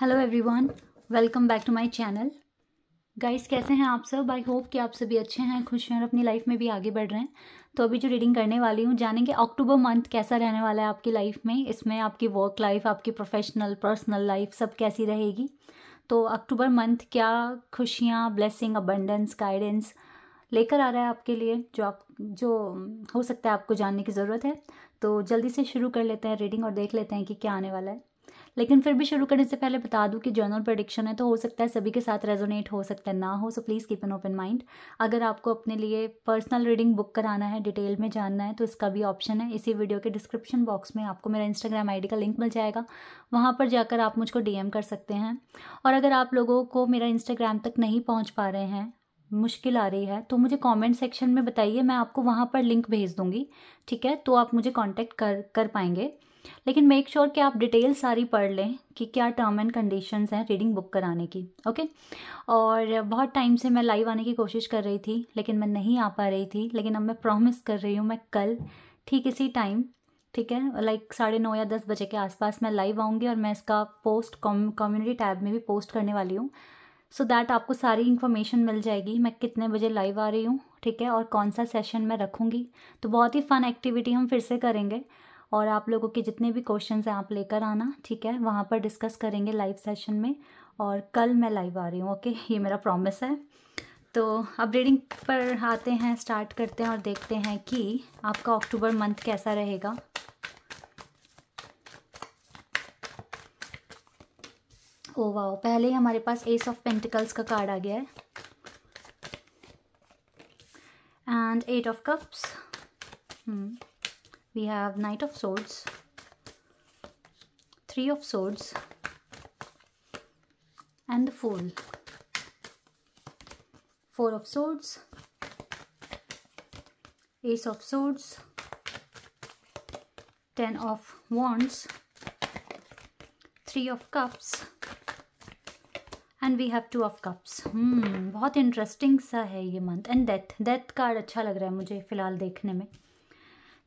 Hello everyone welcome back to my channel guys कैसे हैं आप सब आई होप कि आप सभी अच्छे हैं खुश हैं और अपनी लाइफ में भी आगे बढ़ रहे हैं तो अभी जो रीडिंग करने वाली हूँ जानेंगे अक्टूबर मंथ कैसा रहने वाला है आपकी लाइफ में इसमें आपकी वर्क लाइफ आपकी प्रोफेशनल पर्सनल लाइफ सब कैसी रहेगी तो अक्टूबर मंथ क्या खुशियाँ ब्लेसिंग अबंडेंस गाइडेंस लेकर आ रहा है आपके लिए जो आप जो हो सकता है आपको जानने की ज़रूरत है तो जल्दी से शुरू कर लेते हैं रीडिंग और देख लेते हैं कि क्या आने वाला है लेकिन फिर भी शुरू करने से पहले बता दूँ कि जर्नल प्रडिक्शन है तो हो सकता है सभी के साथ रेजोनेट हो सकता है ना हो so please keep an open mind अगर आपको अपने लिए पर्सनल रीडिंग बुक कराना है डिटेल में जानना है तो इसका भी ऑप्शन है इसी वीडियो के डिस्क्रिप्शन बॉक्स में आपको मेरा इंस्टाग्राम आई का लिंक मिल जाएगा वहाँ पर जाकर आप मुझको डी कर सकते हैं और अगर आप लोगों को मेरा इंस्टाग्राम तक नहीं पहुँच पा रहे हैं मुश्किल आ रही है तो मुझे कमेंट सेक्शन में बताइए मैं आपको वहाँ पर लिंक भेज दूँगी ठीक है तो आप मुझे कांटेक्ट कर कर पाएंगे लेकिन मेक श्योर sure कि आप डिटेल सारी पढ़ लें कि क्या टर्म एंड कंडीशन हैं रीडिंग बुक कराने की ओके और बहुत टाइम से मैं लाइव आने की कोशिश कर रही थी लेकिन मैं नहीं आ पा रही थी लेकिन अब मैं प्रॉमिस कर रही हूँ मैं कल ठीक इसी टाइम ठीक है लाइक साढ़े नौ या दस बजे के आसपास मैं लाइव आऊँगी और मैं इसका पोस्ट कम्युनिटी टैब में भी पोस्ट करने वाली हूँ सो so दैट आपको सारी इन्फॉर्मेशन मिल जाएगी मैं कितने बजे लाइव आ रही हूँ ठीक है और कौन सा सेशन मैं रखूँगी तो बहुत ही फ़न एक्टिविटी हम फिर से करेंगे और आप लोगों के जितने भी क्वेश्चंस हैं आप लेकर आना ठीक है वहाँ पर डिस्कस करेंगे लाइव सेशन में और कल मैं लाइव आ रही हूँ ओके ये मेरा प्रॉमिस है तो अब रीडिंग पर आते हैं स्टार्ट करते हैं और देखते हैं कि आपका अक्टूबर मंथ कैसा रहेगा ओ oh, वाओ पहले ही हमारे पास एस ऑफ पेंटिकल्स का कार्ड आ गया है and eight of cups hmm we have knight of swords three of swords and the fool four of swords ace of swords 10 of wands 3 of cups and we have 2 of cups hmm bahut interesting sa hai ye month and death death card acha lag raha hai mujhe filhal dekhne mein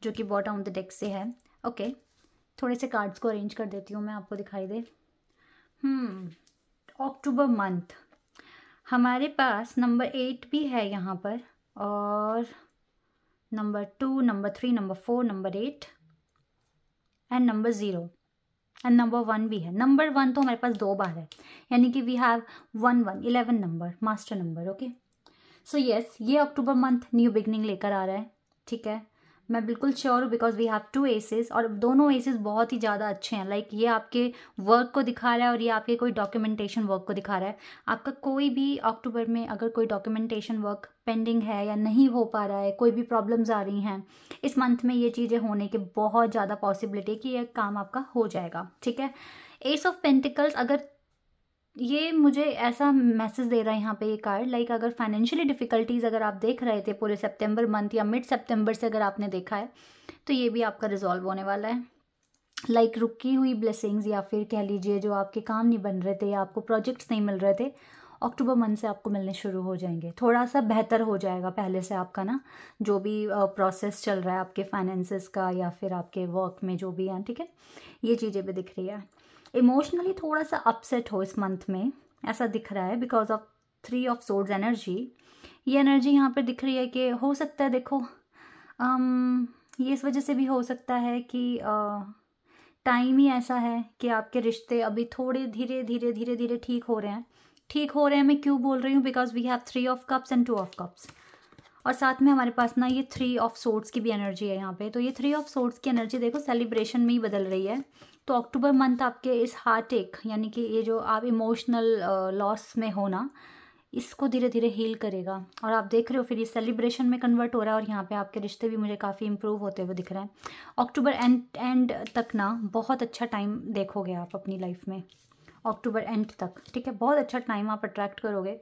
जो कि bottom of the deck से है okay okay. थोड़े से cards को arrange कर देती हूँ मैं आपको दिखाई दे अक्टूबर hmm, मंथ हमारे पास नंबर एट भी है यहाँ पर और number two number three number four number eight and number zero and number one भी है नंबर वन तो हमारे पास दो बार है यानी कि we have one one eleven number master number okay so yes ये अक्टूबर मंथ न्यू बिगनिंग लेकर आ रहा है ठीक है मैं बिल्कुल श्योर हूँ because we have two aces और दोनों एसेस बहुत ही ज़्यादा अच्छे हैं लाइक like ये आपके वर्क को दिखा रहा है और ये आपके कोई डॉक्यूमेंटेशन वर्क को दिखा रहा है आपका कोई भी अक्टूबर में अगर कोई डॉक्यूमेंटेशन वर्क पेंडिंग है या नहीं हो पा रहा है कोई भी प्रॉब्लम्स आ रही हैं इस मंथ में ये चीज़ें होने के बहुत ज़्यादा पॉसिबिलिटी कि यह काम आपका हो जाएगा ठीक है एस ऑफ पेंटिकल्स अगर ये मुझे ऐसा मैसेज दे रहा है यहाँ पे ये कार्ड लाइक अगर फाइनेंशियली डिफ़िकल्टीज़ अगर आप देख रहे थे पूरे सितंबर मंथ या मिड सितंबर से अगर आपने देखा है तो ये भी आपका रिजॉल्व होने वाला है लाइक like, रुकी हुई ब्लेसिंग्स या फिर कह लीजिए जो आपके काम नहीं बन रहे थे या आपको प्रोजेक्ट्स नहीं मिल रहे थे अक्टूबर मंथ से आपको मिलने शुरू हो जाएंगे थोड़ा सा बेहतर हो जाएगा पहले से आपका ना जो भी प्रोसेस चल रहा है आपके फाइनेंसिस का या फिर आपके वर्क में जो भी है ठीक है ये चीज़ें भी दिख रही है इमोशनली थोड़ा सा अपसेट हो इस मंथ में ऐसा दिख रहा है because of three of swords energy ये एनर्जी यहाँ पर दिख रही है कि हो सकता है देखो um, ये इस वजह से भी हो सकता है कि टाइम uh, ही ऐसा है कि आपके रिश्ते अभी थोड़े धीरे धीरे धीरे धीरे ठीक हो रहे हैं ठीक हो रहे हैं मैं क्यों बोल रही हूँ because we have three of cups and two of cups और साथ में हमारे पास ना ये थ्री ऑफ सोर्ट्स की भी एनर्जी है यहाँ पे तो ये थ्री ऑफ सोर्ट्स की एनर्जी देखो सेलिब्रेशन में ही बदल रही है तो अक्टूबर मंथ आपके इस हार्ट एक यानी कि ये जो आप इमोशनल लॉस में होना इसको धीरे धीरे हील करेगा और आप देख रहे हो फिर ये सेलिब्रेशन में कन्वर्ट हो रहा है और यहाँ पे आपके रिश्ते भी मुझे काफ़ी इम्प्रूव होते हुए दिख रहे हैं अक्टूबर एंड एंड तक ना बहुत अच्छा टाइम देखोगे आप अपनी लाइफ में अक्टूबर एंड तक ठीक है बहुत अच्छा टाइम आप अट्रैक्ट करोगे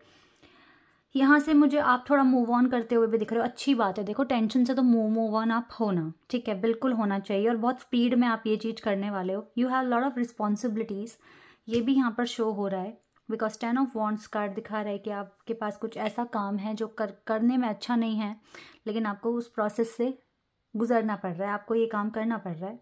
यहाँ से मुझे आप थोड़ा मूव ऑन करते हुए भी दिख रहे हो अच्छी बात है देखो टेंशन से तो मूव मूव ऑन आप होना ठीक है बिल्कुल होना चाहिए और बहुत स्पीड में आप ये चीज़ करने वाले हो you have lot of responsibilities ये भी यहाँ पर शो हो रहा है because ten of wands card दिखा रहा है कि आपके पास कुछ ऐसा काम है जो कर करने में अच्छा नहीं है लेकिन आपको उस प्रोसेस से गुजरना पड़ रहा है आपको ये काम करना पड़ रहा है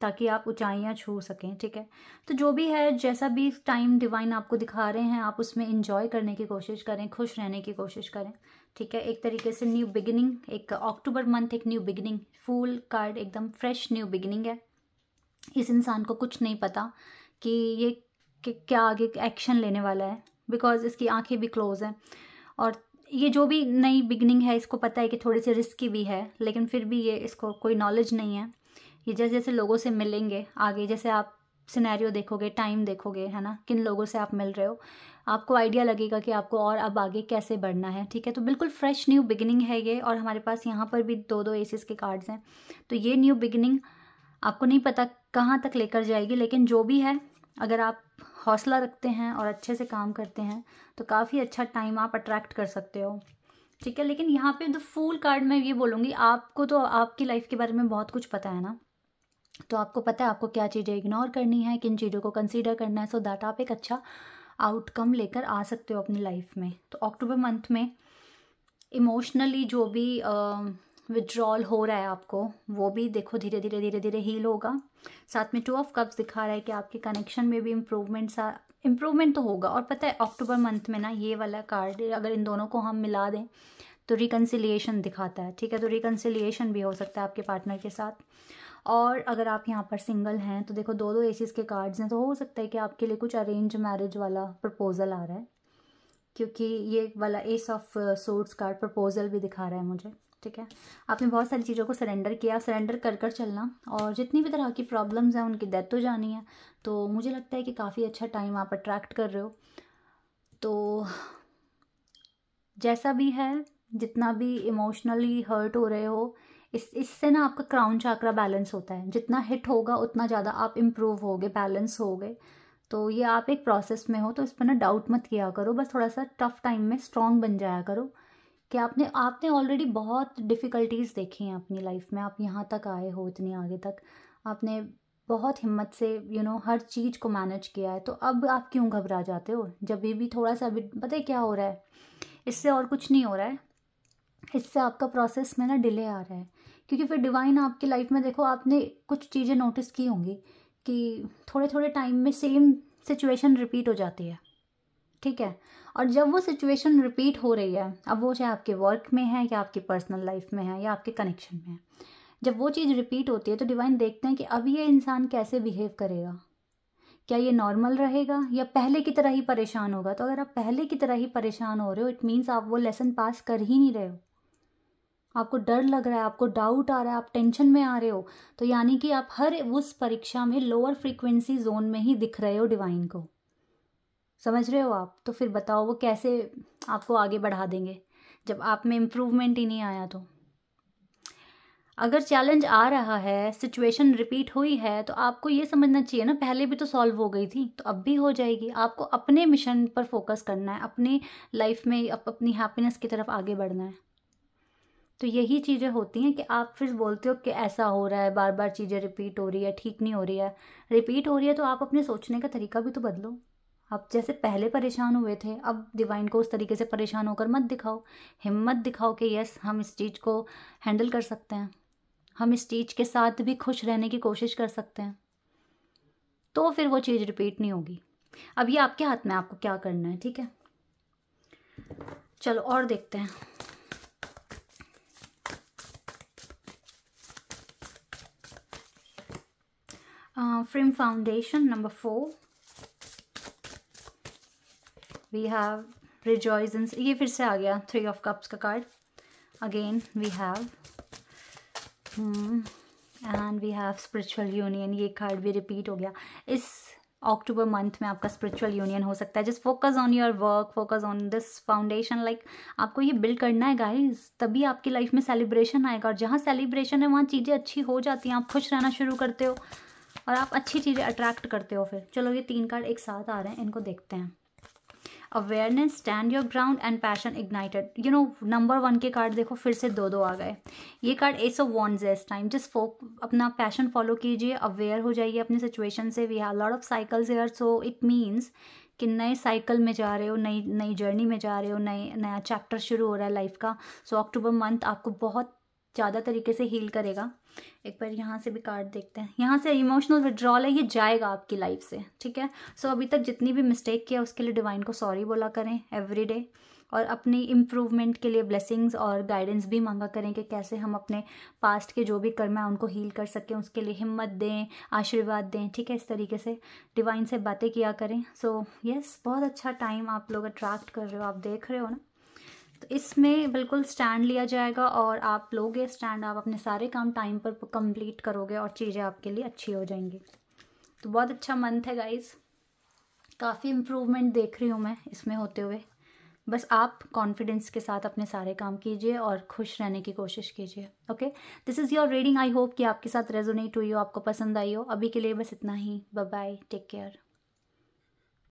ताकि आप ऊंचाइयाँ छू सकें ठीक है तो जो भी है जैसा भी टाइम डिवाइन आपको दिखा रहे हैं आप उसमें इंजॉय करने की कोशिश करें खुश रहने की कोशिश करें ठीक है एक तरीके से न्यू बिगिनिंग एक अक्टूबर मंथ एक न्यू बिगिनिंग फूल कार्ड एकदम फ्रेश न्यू बिगिनिंग है इस इंसान को कुछ नहीं पता कि ये कि क्या आगे एक्शन लेने वाला है बिकॉज इसकी आंखें भी क्लोज हैं और ये जो भी नई बिगनिंग है इसको पता है कि थोड़ी सी रिस्की भी है लेकिन फिर भी ये इसको कोई नॉलेज नहीं है ये जैसे जैसे लोगों से मिलेंगे आगे जैसे आप सिनेरियो देखोगे टाइम देखोगे है ना किन लोगों से आप मिल रहे हो आपको आइडिया लगेगा कि आपको और अब आगे कैसे बढ़ना है ठीक है तो बिल्कुल फ्रेश न्यू बिगिनिंग है ये और हमारे पास यहाँ पर भी दो दो एसेस के कार्ड्स हैं तो ये न्यू बिगिनिंग आपको नहीं पता कहाँ तक लेकर जाएगी लेकिन जो भी है अगर आप हौसला रखते हैं और अच्छे से काम करते हैं तो काफ़ी अच्छा टाइम आप अट्रैक्ट कर सकते हो ठीक है लेकिन यहाँ पे द फूल कार्ड में ये बोलूँगी आपको तो आपकी लाइफ के बारे में बहुत कुछ पता है ना तो आपको पता है आपको क्या चीज़ें इग्नोर करनी है किन चीज़ों को कंसीडर करना है सो दैट आप एक अच्छा आउटकम लेकर आ सकते हो अपनी लाइफ में तो अक्टूबर मंथ में इमोशनली जो भी विड्रॉल हो रहा है आपको वो भी देखो धीरे धीरे धीरे धीरे हील होगा साथ में टू ऑफ कप्स दिखा रहा है कि आपके कनेक्शन में भी इम्प्रूवमेंट्स इम्प्रूवमेंट तो होगा और पता है अक्टूबर मंथ में ना ये वाला कार्ड अगर इन दोनों को हम मिला दें तो रिकन्सिलियेशन दिखाता है ठीक है तो रिकन्सिलिएशन भी हो सकता है आपके पार्टनर के साथ और अगर आप यहाँ पर सिंगल हैं तो देखो दो दो एसीज के कार्ड्स हैं तो हो सकता है कि आपके लिए कुछ अरेंज मैरिज वाला प्रपोज़ल आ रहा है क्योंकि ये वाला ace of swords card proposal भी दिखा रहा है मुझे ठीक है आपने बहुत सारी चीज़ों को सरेंडर किया सरेंडर कर कर चलना और जितनी भी तरह की प्रॉब्लम्स हैं उनकी डेथ हो तो जानी है तो मुझे लगता है कि काफ़ी अच्छा टाइम आप अट्रैक्ट कर रहे हो तो जैसा भी है जितना भी इमोशनली हर्ट हो रहे हो इस इससे ना आपका क्राउन चाक्रा बैलेंस होता है जितना हिट होगा उतना ज़्यादा आप इम्प्रूव गए बैलेंस गए तो ये आप एक प्रोसेस में हो तो इस पर ना डाउट मत किया करो बस थोड़ा सा टफ टाइम में स्ट्रांग बन जाया करो कि आपने आपने ऑलरेडी बहुत डिफ़िकल्टीज़ देखी हैं अपनी लाइफ में आप यहाँ तक आए हो इतनी आगे तक आपने बहुत हिम्मत से यू you नो know, हर चीज़ को मैनेज किया है तो अब आप क्यों घबरा जाते हो जब भी थोड़ा सा भी पता है क्या हो रहा है इससे और कुछ नहीं हो रहा है इससे आपका प्रोसेस में ना डिले आ रहा है क्योंकि फिर डिवाइन आपकी लाइफ में देखो आपने कुछ चीज़ें नोटिस की होंगी कि थोड़े थोड़े टाइम में सेम सिचुएशन रिपीट हो जाती है ठीक है और जब वो सिचुएशन रिपीट हो रही है अब वो चाहे आपके वर्क में है या आपकी पर्सनल लाइफ में है या आपके कनेक्शन में है जब वो चीज़ रिपीट होती है तो डिवाइन देखते हैं कि अब ये इंसान कैसे बिहेव करेगा क्या ये नॉर्मल रहेगा या पहले की तरह ही परेशान होगा तो अगर आप पहले की तरह ही परेशान हो रहे हो इट मीन्स आप वो लेसन पास कर ही नहीं रहे हो आपको डर लग रहा है आपको डाउट आ रहा है आप टेंशन में आ रहे हो तो यानी कि आप हर उस परीक्षा में लोअर फ्रीक्वेंसी जोन में ही दिख रहे हो डिवाइन को समझ रहे हो आप तो फिर बताओ वो कैसे आपको आगे बढ़ा देंगे जब आप में इम्प्रूवमेंट ही नहीं आया तो अगर चैलेंज आ रहा है सिचुएशन रिपीट हुई है तो आपको ये समझना चाहिए ना पहले भी तो सॉल्व हो गई थी तो अब भी हो जाएगी आपको अपने मिशन पर फोकस करना है अपने लाइफ में अप, अपनी हैप्पीनेस की तरफ आगे बढ़ना है तो यही चीज़ें होती हैं कि आप फिर बोलते हो कि ऐसा हो रहा है बार बार चीज़ें रिपीट हो रही है ठीक नहीं हो रही है रिपीट हो रही है तो आप अपने सोचने का तरीका भी तो बदलो आप जैसे पहले परेशान हुए थे अब डिवाइन को उस तरीके से परेशान होकर मत दिखाओ हिम्मत दिखाओ कि यस हम इस चीज़ को हैंडल कर सकते हैं हम इस चीज़ के साथ भी खुश रहने की कोशिश कर सकते हैं तो फिर वो चीज़ रिपीट नहीं होगी अब ये आपके हाथ में आपको क्या करना है ठीक है चलो और देखते हैं frame uh, foundation Foundation number we We have ये फिर से आ गया थ्री ऑफ कप्स का card again we have and we have spiritual union ये कार्ड भी रिपीट हो गया इस अक्टूबर मंथ में आपका स्पिरिचुअल यूनियन हो सकता है just focus on your work focus on this foundation like आपको ये बिल्ड करना है गाइस तभी आपकी लाइफ में सेलिब्रेशन आएगा और जहाँ सेलिब्रेशन है वहाँ चीज़ें अच्छी हो जाती हैं आप खुश रहना शुरू करते हो और आप अच्छी चीज़ें अट्रैक्ट करते हो फिर चलो ये तीन कार्ड एक साथ आ रहे हैं इनको देखते हैं awareness stand your ground and passion ignited you know number one के कार्ड देखो फिर से दो दो आ गए ये कार्ड एस ऑफ वॉन्ट्स है इस टाइम जस्ट फोक अपना पैशन फॉलो कीजिए अवेयर हो जाइए अपनी सिचुएशन से we have lot of cycles here so it means कि नए साइकिल में जा रहे हो नई नई जर्नी में जा रहे हो नए नया चैप्टर शुरू हो रहा है लाइफ का सो अक्टूबर मंथ आपको बहुत ज़्यादा तरीके से हील करेगा एक बार यहाँ से भी कार्ड देखते हैं यहाँ से इमोशनल विड्रॉल है ये जाएगा आपकी लाइफ से ठीक है सो so, अभी तक जितनी भी मिस्टेक किया उसके लिए डिवाइन को सॉरी बोला करें एवरी डे और अपनी इम्प्रूवमेंट के लिए ब्लेसिंग्स और गाइडेंस भी मांगा करें कि कैसे हम अपने पास्ट के जो भी कर्म है उनको हील कर सकें उसके लिए हिम्मत दें आशीर्वाद दें ठीक है इस तरीके से डिवाइन से बातें किया करें सो so, यस yes, बहुत अच्छा टाइम आप लोग अट्रैक्ट कर रहे हो आप देख रहे हो ना तो इसमें बिल्कुल स्टैंड लिया जाएगा और आप लोगे स्टैंड आप अपने सारे काम टाइम पर कंप्लीट करोगे और चीज़ें आपके लिए अच्छी हो जाएंगी तो बहुत अच्छा मंथ है गाइज काफ़ी इम्प्रूवमेंट देख रही हूँ मैं इसमें होते हुए बस आप कॉन्फिडेंस के साथ अपने सारे काम कीजिए और खुश रहने की कोशिश कीजिए okay this is your reading I hope कि आपके साथ रेजोनेट हुई हो आपको पसंद आई हो अभी के लिए बस इतना ही बाय बाय टेक केयर